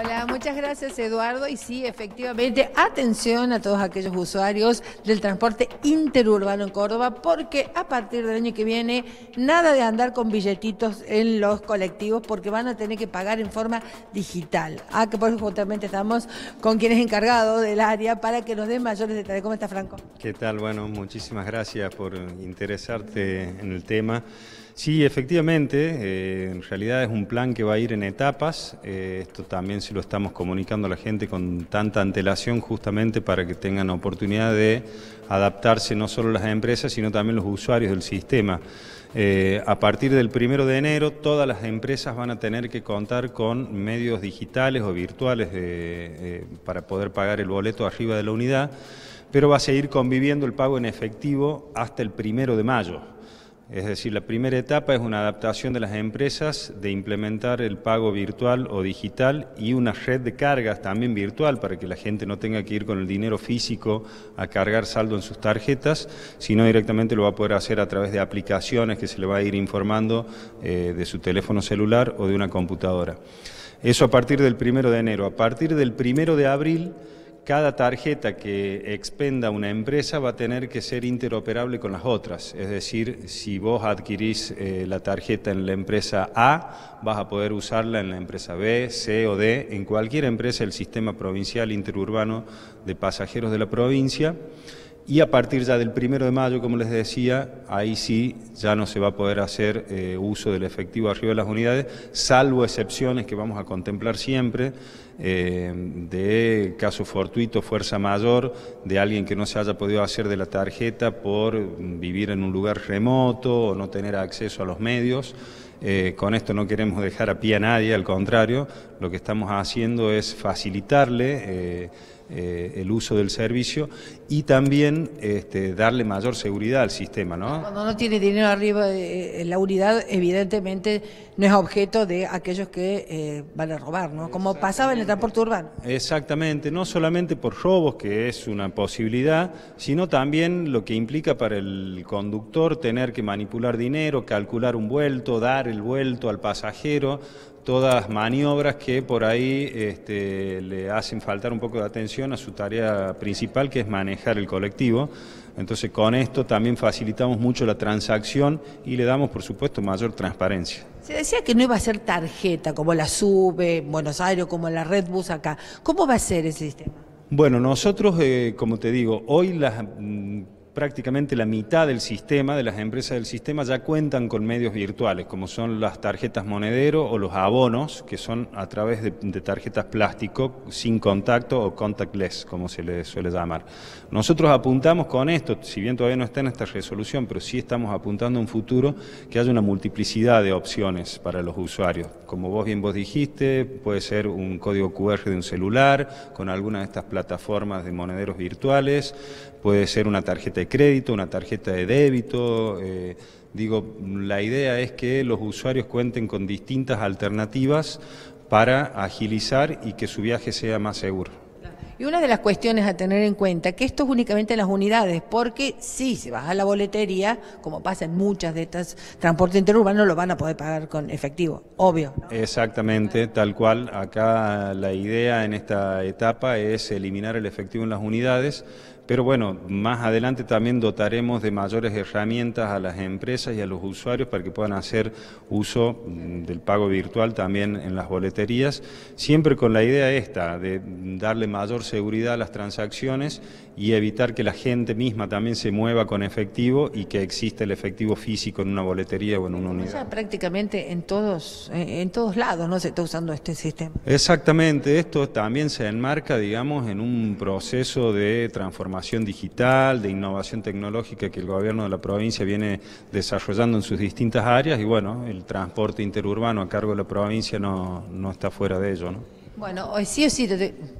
Hola, muchas gracias Eduardo. Y sí, efectivamente, atención a todos aquellos usuarios del transporte interurbano en Córdoba, porque a partir del año que viene, nada de andar con billetitos en los colectivos, porque van a tener que pagar en forma digital. Ah, que por eso justamente estamos con quien es encargado del área para que nos den mayores detalles. ¿Cómo está Franco? ¿Qué tal? Bueno, muchísimas gracias por interesarte en el tema. Sí, efectivamente, eh, en realidad es un plan que va a ir en etapas, eh, esto también se lo estamos comunicando a la gente con tanta antelación justamente para que tengan oportunidad de adaptarse no solo las empresas, sino también los usuarios del sistema. Eh, a partir del primero de enero, todas las empresas van a tener que contar con medios digitales o virtuales para poder pagar el boleto arriba de la unidad, pero va a seguir conviviendo el pago en efectivo hasta el primero de mayo. Es decir, la primera etapa es una adaptación de las empresas de implementar el pago virtual o digital y una red de cargas también virtual para que la gente no tenga que ir con el dinero físico a cargar saldo en sus tarjetas, sino directamente lo va a poder hacer a través de aplicaciones que se le va a ir informando eh, de su teléfono celular o de una computadora. Eso a partir del primero de enero. A partir del primero de abril cada tarjeta que expenda una empresa va a tener que ser interoperable con las otras. Es decir, si vos adquirís eh, la tarjeta en la empresa A, vas a poder usarla en la empresa B, C o D, en cualquier empresa del sistema provincial interurbano de pasajeros de la provincia. Y a partir ya del primero de mayo, como les decía, ahí sí ya no se va a poder hacer eh, uso del efectivo arriba de las unidades, salvo excepciones que vamos a contemplar siempre eh, de caso fortuito, fuerza mayor, de alguien que no se haya podido hacer de la tarjeta por vivir en un lugar remoto o no tener acceso a los medios. Eh, con esto no queremos dejar a pie a nadie, al contrario, lo que estamos haciendo es facilitarle eh, eh, el uso del servicio y también este, darle mayor seguridad al sistema. ¿no? Cuando no tiene dinero arriba de eh, eh, la unidad, evidentemente no es objeto de aquellos que van a robar, ¿no? como pasaba en el transporte urbano. Exactamente, no solamente por robos, que es una posibilidad, sino también lo que implica para el conductor tener que manipular dinero, calcular un vuelto, dar el vuelto al pasajero todas maniobras que por ahí este, le hacen faltar un poco de atención a su tarea principal, que es manejar el colectivo. Entonces, con esto también facilitamos mucho la transacción y le damos, por supuesto, mayor transparencia. Se decía que no iba a ser tarjeta como la SUBE Buenos Aires, como la Redbus acá. ¿Cómo va a ser ese sistema? Bueno, nosotros, eh, como te digo, hoy las mm, prácticamente la mitad del sistema, de las empresas del sistema, ya cuentan con medios virtuales, como son las tarjetas monedero o los abonos, que son a través de, tarjetas plástico sin contacto o contactless, como se le suele llamar. Nosotros apuntamos con esto, si bien todavía no está en esta resolución, pero sí estamos apuntando a un futuro que haya una multiplicidad de opciones para los usuarios. Como vos bien vos dijiste, puede ser un código QR de un celular, con alguna de estas plataformas de monederos virtuales, puede ser una tarjeta crédito, una tarjeta de débito. Eh, digo, la idea es que los usuarios cuenten con distintas alternativas para agilizar y que su viaje sea más seguro. Y una de las cuestiones a tener en cuenta, que esto es únicamente en las unidades, porque si se baja la boletería, como pasa en muchas de estas, transporte interurbano lo van a poder pagar con efectivo, obvio. Exactamente, tal cual. Acá la idea en esta etapa es eliminar el efectivo en las unidades pero bueno, más adelante también dotaremos de mayores herramientas a las empresas y a los usuarios para que puedan hacer uso mm, del pago virtual también en las boleterías, siempre con la idea esta de darle mayor seguridad a las transacciones y evitar que la gente misma también se mueva con efectivo y que exista el efectivo físico en una boletería o en una unidad. O sea, prácticamente en todos, eh, en todos lados no se está usando este sistema. Exactamente, esto también se enmarca, digamos, en un proceso de transformación innovación digital, de innovación tecnológica que el gobierno de la provincia viene desarrollando en sus distintas áreas y bueno, el transporte interurbano a cargo de la provincia no, no está fuera de ello. ¿no? Bueno, sí o sí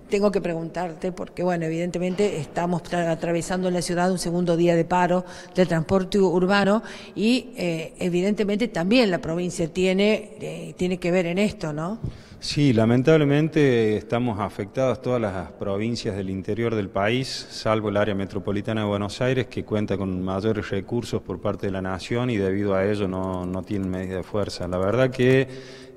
tengo que preguntarte, porque bueno, evidentemente estamos atravesando en la ciudad un segundo día de paro de transporte urbano y eh, evidentemente también la provincia tiene, eh, tiene que ver en esto, ¿no? Sí, lamentablemente estamos afectadas todas las provincias del interior del país, salvo el área metropolitana de Buenos Aires, que cuenta con mayores recursos por parte de la Nación y debido a ello no, no tienen medida de fuerza. La verdad que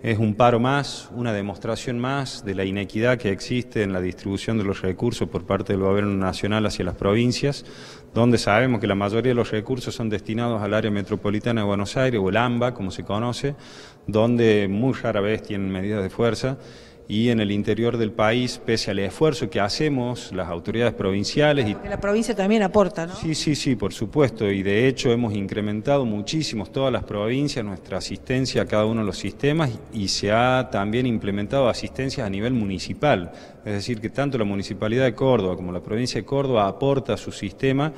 es un paro más, una demostración más de la inequidad que existe en la distribución de los recursos por parte del gobierno nacional hacia las provincias, donde sabemos que la mayoría de los recursos son destinados al área metropolitana de Buenos Aires o el AMBA, como se conoce, donde muy rara vez tienen medidas de fuerza y en el interior del país, pese al esfuerzo que hacemos las autoridades provinciales. y... La provincia también aporta, ¿no? Sí, sí, sí, por supuesto, y de hecho hemos incrementado muchísimo todas las provincias, nuestra asistencia a cada uno de los sistemas y se ha también implementado asistencias a nivel municipal, es decir, que tanto la Municipalidad de Córdoba como la provincia de Córdoba aporta su sistema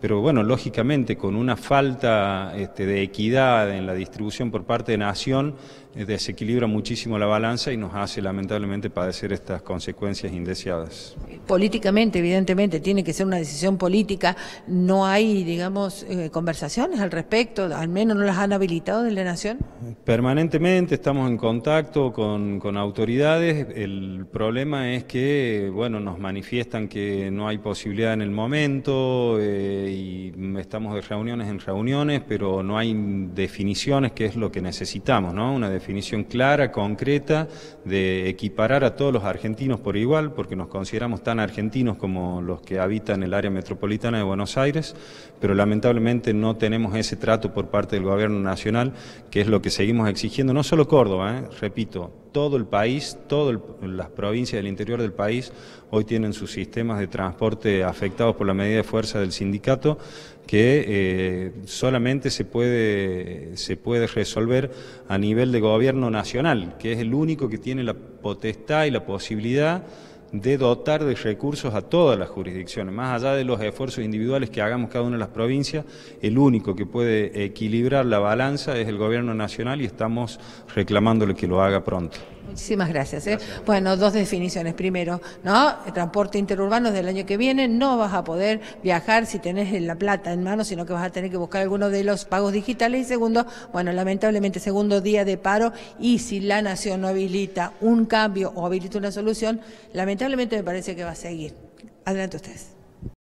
pero bueno, lógicamente con una falta este, de equidad en la distribución por parte de Nación, eh, desequilibra muchísimo la balanza y nos hace lamentablemente padecer estas consecuencias indeseadas. Políticamente, evidentemente, tiene que ser una decisión política. No hay, digamos, eh, conversaciones al respecto, al menos no las han habilitado desde la Nación. Permanentemente estamos en contacto con, autoridades. El problema es que, bueno, nos manifiestan que no hay posibilidad en el momento. Eh, y estamos de reuniones en reuniones, pero no hay definiciones, que es lo que necesitamos, ¿no? Una definición clara, concreta, de equiparar a todos los argentinos por igual, porque nos consideramos tan argentinos como los que habitan el área metropolitana de Buenos Aires, pero lamentablemente no tenemos ese trato por parte del gobierno nacional, que es lo que seguimos exigiendo, no solo Córdoba, ¿eh? repito, todo el país, todas las provincias del interior del país hoy tienen sus sistemas de transporte afectados por la medida de fuerza del sindicato que eh, solamente se puede, se puede resolver a nivel de gobierno nacional, que es el único que tiene la potestad y la posibilidad de dotar de recursos a todas las jurisdicciones. Más allá de los esfuerzos individuales que hagamos cada una de las provincias, el único que puede equilibrar la balanza es el gobierno nacional y estamos reclamándole que lo haga pronto. Muchísimas ¿eh? gracias, Bueno, dos definiciones. Primero, ¿no? El transporte interurbano del año que viene, no vas a poder viajar si tenés la plata en mano, sino que vas a tener que buscar alguno de los pagos digitales. Y segundo, bueno, lamentablemente, segundo día de paro y si la nación no habilita un cambio o habilita una solución, lamentablemente me parece que va a seguir. Adelante ustedes.